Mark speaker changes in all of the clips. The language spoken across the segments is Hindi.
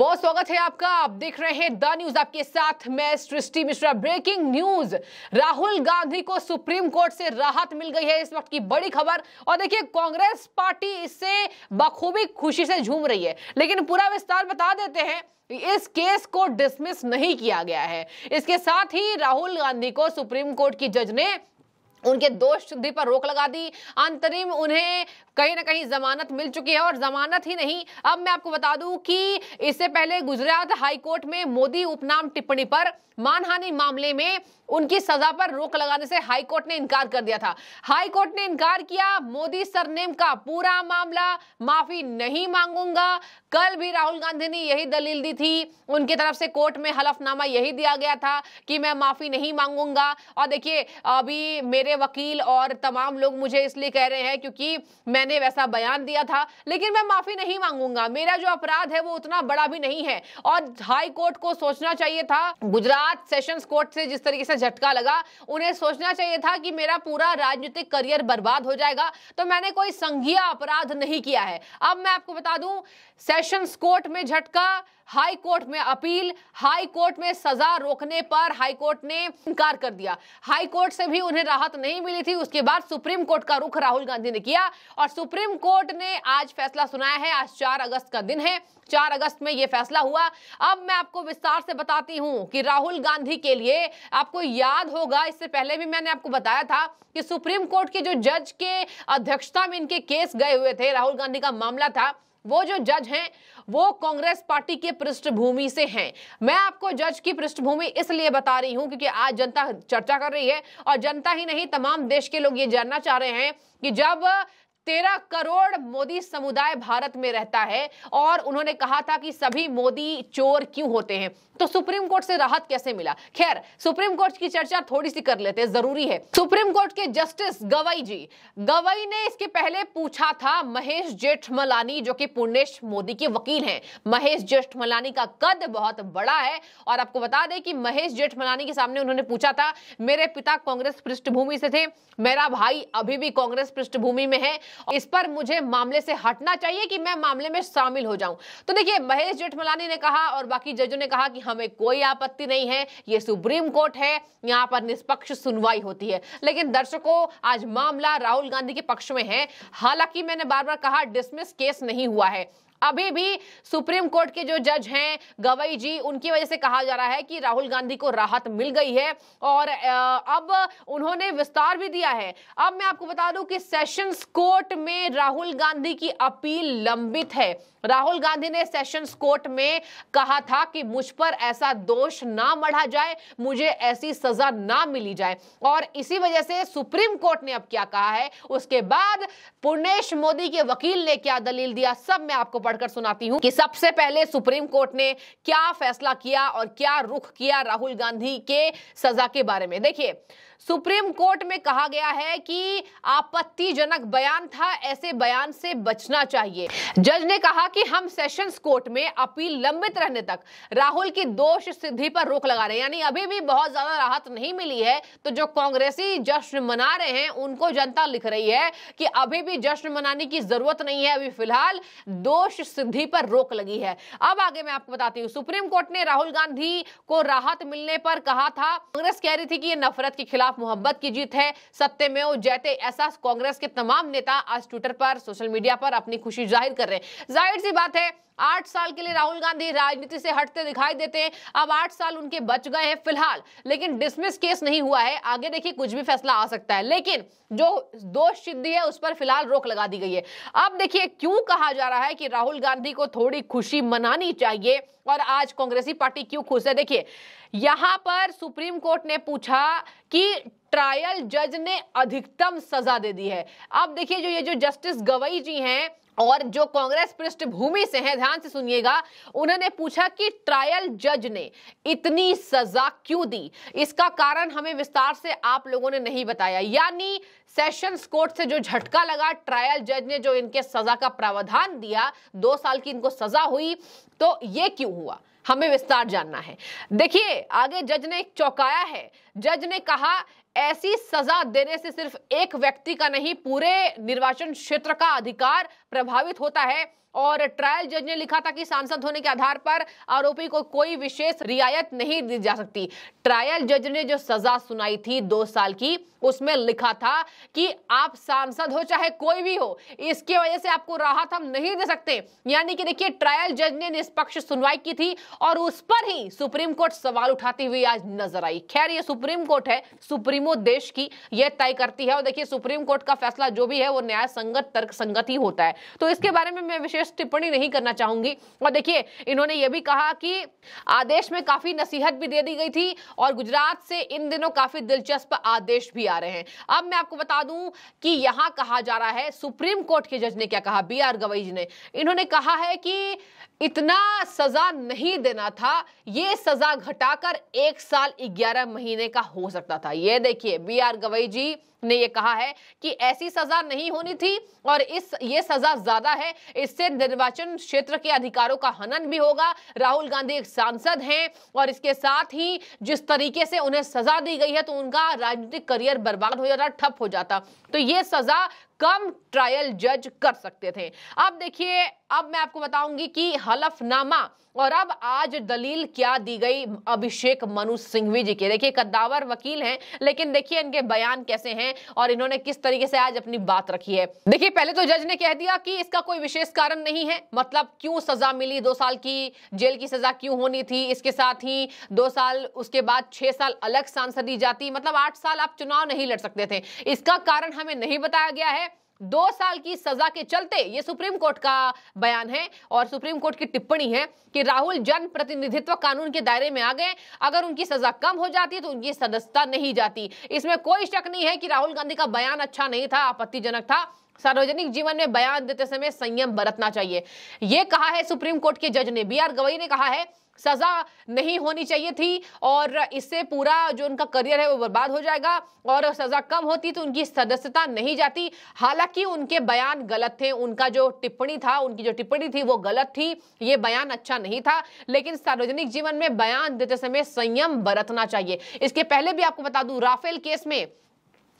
Speaker 1: बहुत स्वागत है आपका आप देख रहे हैं द न्यूज आपके साथ मैं सृष्टि मिश्रा ब्रेकिंग न्यूज राहुल गांधी को सुप्रीम कोर्ट से राहत मिल गई है इस वक्त की बड़ी खबर और देखिए कांग्रेस पार्टी इससे बखूबी खुशी से झूम रही है लेकिन पूरा विस्तार बता देते हैं इस केस को डिसमिस नहीं किया गया है इसके साथ ही राहुल गांधी को सुप्रीम कोर्ट की जज ने उनके दोष सिद्धि पर रोक लगा दी अंतरिम उन्हें कहीं ना कहीं जमानत मिल चुकी है और जमानत ही नहीं अब मैं आपको बता दूं कि इससे पहले गुजरात हाईकोर्ट में मोदी उपनाम टिप्पणी पर मानहानि मामले में उनकी सजा पर रोक लगाने से हाईकोर्ट ने इनकार कर दिया था हाईकोर्ट ने इनकार किया मोदी सरनेम का पूरा मामला माफी नहीं मांगूंगा कल भी राहुल गांधी ने यही दलील दी थी उनकी तरफ से कोर्ट में हलफनामा यही दिया गया था कि मैं माफी नहीं मांगूंगा और देखिए अभी मेरे वकील और तमाम लोग मुझे इसलिए कह रहे हैं क्योंकि मैंने मैंने वैसा बयान दिया था लेकिन मैं माफी नहीं मांगूंगा मेरा जो अपराध है वो उतना बड़ा भी नहीं है और हाई कोर्ट को सोचना चाहिए था गुजरात सेशन कोर्ट से जिस तरीके से झटका लगा उन्हें सोचना चाहिए था कि मेरा पूरा राजनीतिक करियर बर्बाद हो जाएगा तो मैंने कोई संघीय अपराध नहीं किया है अब मैं आपको बता दूं सेशन कोर्ट में झटका हाई कोर्ट में अपील हाई कोर्ट में सजा रोकने पर हाई कोर्ट ने इनकार कर दिया हाई कोर्ट से भी उन्हें राहत नहीं मिली थी उसके बाद सुप्रीम कोर्ट का रुख राहुल गांधी ने किया और सुप्रीम कोर्ट ने आज फैसला सुनाया है आज चार अगस्त का दिन है चार अगस्त में यह फैसला हुआ अब मैं आपको विस्तार से बताती हूं कि राहुल गांधी के लिए आपको याद होगा इससे पहले भी मैंने आपको बताया था कि सुप्रीम कोर्ट के जो जज के अध्यक्षता में इनके केस गए हुए थे राहुल गांधी का मामला था वो जो जज हैं वो कांग्रेस पार्टी के पृष्ठभूमि से हैं मैं आपको जज की पृष्ठभूमि इसलिए बता रही हूं क्योंकि आज जनता चर्चा कर रही है और जनता ही नहीं तमाम देश के लोग ये जानना चाह रहे हैं कि जब तेरह करोड़ मोदी समुदाय भारत में रहता है और उन्होंने कहा था कि सभी मोदी चोर क्यों होते हैं तो सुप्रीम कोर्ट से राहत कैसे मिला खैर सुप्रीम कोर्ट की चर्चा थोड़ी सी कर लेते हैं जरूरी है सुप्रीम कोर्ट के जस्टिस गवई जी गवई ने इसके पहले पूछा था महेश जेठमलानी जो कि पूर्णेश मोदी के वकील हैं महेश जेठमलानी का कद बहुत बड़ा है और आपको बता दें कि महेश जेठमलानी के सामने उन्होंने पूछा था मेरे पिता कांग्रेस पृष्ठभूमि से थे मेरा भाई अभी भी कांग्रेस पृष्ठभूमि में है इस पर मुझे मामले से हटना चाहिए कि मैं मामले में शामिल हो जाऊं तो देखिए महेश जेठमलानी ने कहा और बाकी जजों ने कहा कि हमें कोई आपत्ति नहीं है ये सुप्रीम कोर्ट है यहाँ पर निष्पक्ष सुनवाई होती है लेकिन दर्शकों आज मामला राहुल गांधी के पक्ष में है हालांकि मैंने बार बार कहा डिसमिस केस नहीं हुआ है अभी भी सुप्रीम कोर्ट के जो जज हैं गवई जी उनकी वजह से कहा जा रहा है कि राहुल गांधी को राहत मिल गई है और अब उन्होंने विस्तार भी दिया है अब मैं आपको बता दूं कि सेशंस कोर्ट में राहुल गांधी की अपील लंबित है राहुल गांधी ने सेशंस कोर्ट में कहा था कि मुझ पर ऐसा दोष ना मढ़ा जाए मुझे ऐसी सजा ना मिली जाए और इसी वजह से सुप्रीम कोर्ट ने अब क्या कहा है उसके बाद पुर्णेश मोदी के वकील ने क्या दलील दिया सब मैं आपको पढ़कर सुनाती हूँ कि सबसे पहले सुप्रीम कोर्ट ने क्या फैसला किया और क्या रुख किया राहुल गांधी के सजा के बारे में देखिए सुप्रीम कोर्ट में कहा गया है कि आपत्तिजनक बयान था ऐसे बयान से बचना चाहिए जज ने कहा कि हम सेशंस कोर्ट में अपील लंबित रहने तक राहुल की दोष सिद्धि पर रोक लगा रहे हैं यानी अभी भी बहुत ज्यादा राहत नहीं मिली है तो जो कांग्रेसी जश्न मना रहे हैं उनको जनता लिख रही है कि अभी भी जश्न मनाने की जरूरत नहीं है अभी फिलहाल दोष सिद्धि पर रोक लगी है अब आगे मैं आपको बताती हूँ सुप्रीम कोर्ट ने राहुल गांधी को राहत मिलने पर कहा था कांग्रेस कह रही थी कि ये नफरत के खिलाफ खिलाफ मोहब्बत की जीत है सत्य में वो जैते ऐसा कांग्रेस के तमाम नेता आज ट्विटर पर सोशल मीडिया पर अपनी खुशी जाहिर कर रहे हैं जाहिर सी बात है आठ साल के लिए राहुल गांधी राजनीति से हटते दिखाई देते हैं अब आठ साल उनके बच गए हैं फिलहाल लेकिन डिसमिस केस नहीं हुआ है आगे देखिए कुछ भी फैसला आ सकता है लेकिन जो दोष सिद्धि है उस पर फिलहाल रोक लगा दी गई है अब देखिए क्यों कहा जा रहा है कि राहुल गांधी को थोड़ी खुशी मनानी चाहिए और आज कांग्रेसी पार्टी क्यों खुश है देखिए यहां पर सुप्रीम कोर्ट ने पूछा कि ट्रायल जज ने अधिकतम सजा दे दी है अब देखिए जो ये जो जस्टिस गवई जी हैं और जो कांग्रेस पृष्ठभूमि से हैं ध्यान से सुनिएगा उन्होंने पूछा कि ट्रायल जज ने इतनी सजा क्यों दी इसका कारण हमें विस्तार से आप लोगों ने नहीं बताया यानी सेशंस कोर्ट से जो झटका लगा ट्रायल जज ने जो इनके सजा का प्रावधान दिया दो साल की इनको सजा हुई तो ये क्यों हुआ हमें विस्तार जानना है देखिए आगे जज ने चौंकाया है जज ने कहा ऐसी सजा देने से सिर्फ एक व्यक्ति का नहीं पूरे निर्वाचन क्षेत्र का अधिकार प्रभावित होता है और ट्रायल जज ने लिखा था कि सांसद होने के आधार पर आरोपी को कोई विशेष रियायत नहीं दी जा सकती ट्रायल जज ने जो सजा सुनाई थी दो साल की उसमें लिखा था कि आप सांसद हो चाहे कोई भी हो इसके वजह से आपको राहत हम नहीं दे सकते यानी कि देखिए ट्रायल जज ने निष्पक्ष सुनवाई की थी और उस पर ही सुप्रीम कोर्ट सवाल उठाती हुई आज नजर आई खैर ये सुप्रीम कोर्ट है सुप्रीमो देश की यह तय करती है और देखिए सुप्रीम कोर्ट का फैसला जो भी है वो न्याय संगत तर्क संगत ही होता है तो इसके बारे में मैं विशेष विशेष टिप्पणी नहीं करना चाहूंगी और देखिए इन्होंने ये भी कहा कि आदेश में काफी नसीहत भी दे दी गई थी और गुजरात से इन दिनों काफी दिलचस्प आदेश भी आ रहे हैं अब मैं आपको बता दूं कि यहां कहा जा रहा है सुप्रीम कोर्ट के जज ने क्या कहा बी आर गवई जी ने इन्होंने कहा है कि इतना सजा नहीं देना था यह सजा घटाकर एक साल ग्यारह महीने का हो सकता था यह देखिए बी आर गवई जी ने यह कहा है कि ऐसी सजा नहीं होनी थी और इस ये सजा ज्यादा है इससे निर्वाचन क्षेत्र के अधिकारों का हनन भी होगा राहुल गांधी एक सांसद हैं और इसके साथ ही जिस तरीके से उन्हें सजा दी गई है तो उनका राजनीतिक करियर बर्बाद हो जाता ठप हो जाता तो ये सजा कम ट्रायल जज कर सकते थे अब देखिए अब मैं आपको बताऊंगी कि हलफनामा और अब आज दलील क्या दी गई अभिषेक मनु सिंघवी जी के देखिए कद्दावर वकील हैं लेकिन देखिए इनके बयान कैसे हैं और इन्होंने किस तरीके से आज अपनी बात रखी है देखिए पहले तो जज ने कह दिया कि इसका कोई विशेष कारण नहीं है मतलब क्यों सजा मिली दो साल की जेल की सजा क्यों होनी थी इसके साथ ही दो साल उसके बाद छह साल अलग सांसदी जाती मतलब आठ साल आप चुनाव नहीं लड़ सकते थे इसका कारण हमें नहीं बताया गया है दो साल की सजा के चलते ये सुप्रीम कोर्ट का बयान है और सुप्रीम कोर्ट की टिप्पणी है कि राहुल जन प्रतिनिधित्व कानून के दायरे में आ गए अगर उनकी सजा कम हो जाती तो उनकी सदस्यता नहीं जाती इसमें कोई शक नहीं है कि राहुल गांधी का बयान अच्छा नहीं था आपत्तिजनक था सार्वजनिक जीवन में बयान देते समय संयम बरतना चाहिए ये कहा है सुप्रीम कोर्ट के जज ने बी आर गवई ने कहा है सजा नहीं होनी चाहिए थी और इससे पूरा जो उनका करियर है वो बर्बाद हो जाएगा और सजा कम होती तो उनकी सदस्यता नहीं जाती हालांकि उनके बयान गलत थे उनका जो टिप्पणी था उनकी जो टिप्पणी थी वो गलत थी ये बयान अच्छा नहीं था लेकिन सार्वजनिक जीवन में बयान देते समय संयम बरतना चाहिए इसके पहले भी आपको बता दूं राफेल केस में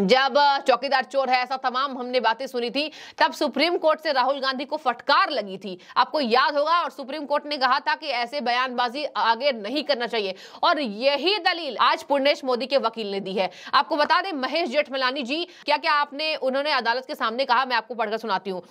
Speaker 1: जब चौकीदार चोर है ऐसा तमाम हमने बातें सुनी थी तब सुप्रीम कोर्ट से राहुल गांधी को फटकार लगी थी आपको याद होगा और सुप्रीम कोर्ट ने कहा था कि ऐसे बयानबाजी आगे नहीं करना चाहिए और यही दलील आज पूर्णेश मोदी के वकील ने दी है आपको बता दें महेश जेठमलानी जी क्या क्या आपने उन्होंने अदालत के सामने कहा मैं आपको पढ़कर सुनाती हूँ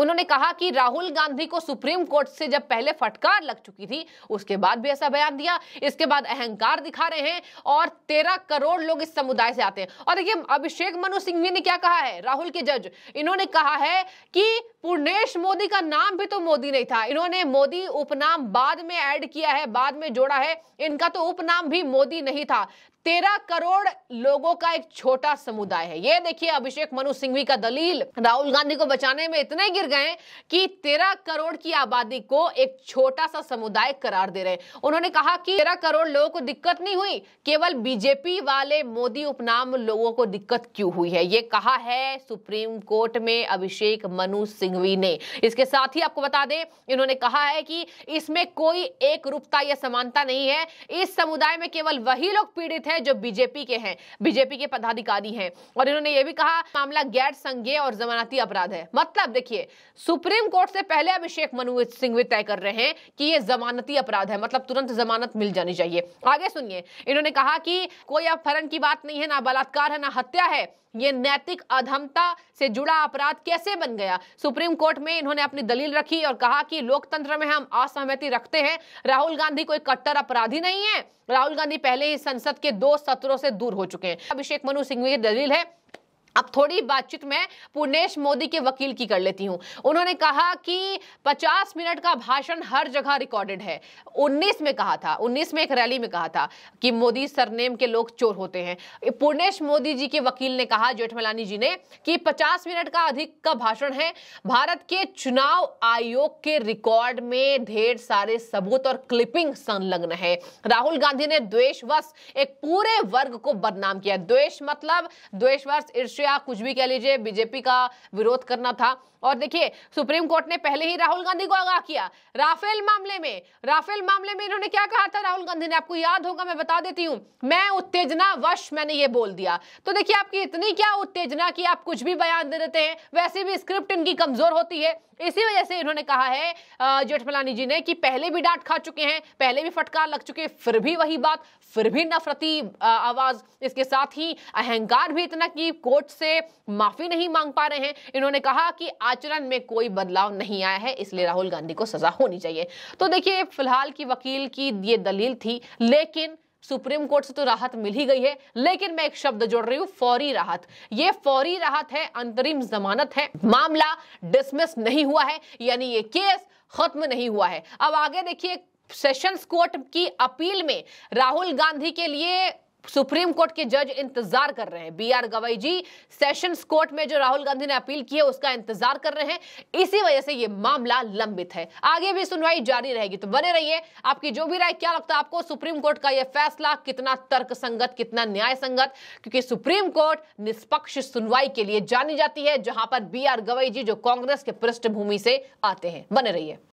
Speaker 1: उन्होंने कहा कि राहुल गांधी को सुप्रीम कोर्ट से जब पहले फटकार लग चुकी थी उसके बाद भी ऐसा बयान दिया इसके बाद अहंकार दिखा रहे हैं और तेरह करोड़ लोग इस समुदाय से आते हैं और देखिए अभिषेक मनु सिंघवी ने क्या कहा है राहुल के जज इन्होंने कहा है कि पूर्णेश मोदी का नाम भी तो मोदी नहीं था इन्होंने मोदी उपनाम बाद में ऐड किया है बाद में जोड़ा है इनका तो उपनाम भी मोदी नहीं था तेरह करोड़ लोगों का एक छोटा समुदाय है ये देखिए अभिषेक मनु सिंघवी का दलील राहुल गांधी को बचाने में इतने गिर गए कि तेरह करोड़ की आबादी को एक छोटा सा समुदाय करार दे रहे उन्होंने कहा कि तेरह करोड़ लोगों को दिक्कत नहीं हुई केवल बीजेपी वाले मोदी उपनाम लोगों को दिक्कत क्यों हुई है ये कहा है सुप्रीम कोर्ट में अभिषेक मनु सिंह सिंघवी ने इसके साथ ही आपको बता दें इन्होंने कहा है कि इसमें कोई एक रूपता या समानता नहीं है इस समुदाय में केवल वही लोग पीड़ित हैं जो बीजेपी के हैं बीजेपी के पदाधिकारी हैं और इन्होंने ये भी कहा मामला गैर संज्ञेय और जमानती अपराध है मतलब देखिए सुप्रीम कोर्ट से पहले अभिषेक मनु सिंघवी तय कर रहे हैं कि ये जमानती अपराध है मतलब तुरंत जमानत मिल जानी चाहिए आगे सुनिए इन्होंने कहा कि कोई अपहरण की बात नहीं है ना बलात्कार है ना हत्या है ये नैतिक अधमता से जुड़ा अपराध कैसे बन गया सुप्रीम कोर्ट में इन्होंने अपनी दलील रखी और कहा कि लोकतंत्र में हम असहमति रखते हैं राहुल गांधी कोई कट्टर अपराधी नहीं है राहुल गांधी पहले ही संसद के दो सत्रों से दूर हो चुके हैं अभिषेक मनु सिंह की दलील है अब थोड़ी बातचीत में पुनेश मोदी के वकील की कर लेती हूं उन्होंने कहा कि 50 मिनट का भाषण हर जगह रिकॉर्डेड है 19 में कहा था 19 में एक रैली में कहा था कि मोदी सरनेम के लोग चोर होते हैं पुनेश मोदी जी के वकील ने कहा जेठमलानी जी ने कि 50 मिनट का अधिक का भाषण है भारत के चुनाव आयोग के रिकॉर्ड में ढेर सारे सबूत और क्लिपिंग संलग्न है राहुल गांधी ने द्वेशवश एक पूरे वर्ग को बदनाम किया द्वेश मतलब द्वेशवश ईर्ष या कुछ भी कह लीजिए बीजेपी का विरोध करना था और देखिए सुप्रीम कोर्ट ने पहले ही राहुल गांधी को आगाह किया राफेल मामले में राफेल मामले में इन्होंने क्या कहा था राहुल गांधी ने आपको याद होगा मैं बता देती हूँ मैं उत्तेजना वश मैंने ये बोल दिया तो देखिए आपकी इतनी क्या उत्तेजना कि आप कुछ भी बयान दे देते हैं वैसे भी स्क्रिप्ट इनकी कमजोर होती है इसी वजह से इन्होंने कहा है जेठमलानी जी ने कि पहले भी डांट खा चुके हैं पहले भी फटकार लग चुके फिर भी वही बात फिर भी नफरती आवाज इसके साथ ही अहंकार भी इतना कि कोर्ट से माफी नहीं मांग पा रहे हैं इन्होंने कहा कि आचरण में कोई बदलाव नहीं आया है इसलिए राहुल गांधी को सजा होनी चाहिए तो देखिए फिलहाल की वकील की ये दलील थी लेकिन सुप्रीम कोर्ट से तो राहत मिल ही गई है लेकिन मैं एक शब्द जोड़ रही हूँ फौरी राहत ये फौरी राहत है अंतरिम जमानत है मामला डिसमिस नहीं हुआ है यानी ये केस खत्म नहीं हुआ है अब आगे देखिए सेशंस कोर्ट की अपील में राहुल गांधी के लिए सुप्रीम कोर्ट के जज इंतजार कर रहे हैं B R Gavai ji sessions court में जो राहुल गांधी ने अपील की है उसका इंतजार कर रहे हैं इसी वजह से यह मामला लंबित है आगे भी सुनवाई जारी रहेगी तो बने रहिए आपकी जो भी राय क्या लगता है आपको सुप्रीम कोर्ट का यह फैसला कितना तर्क संगत कितना न्याय संगत क्योंकि सुप्रीम कोर्ट निष्पक्ष सुनवाई के लिए जानी जाती है जहां पर बी आर गवई जी जो कांग्रेस के पृष्ठभूमि से आते हैं बने रहिए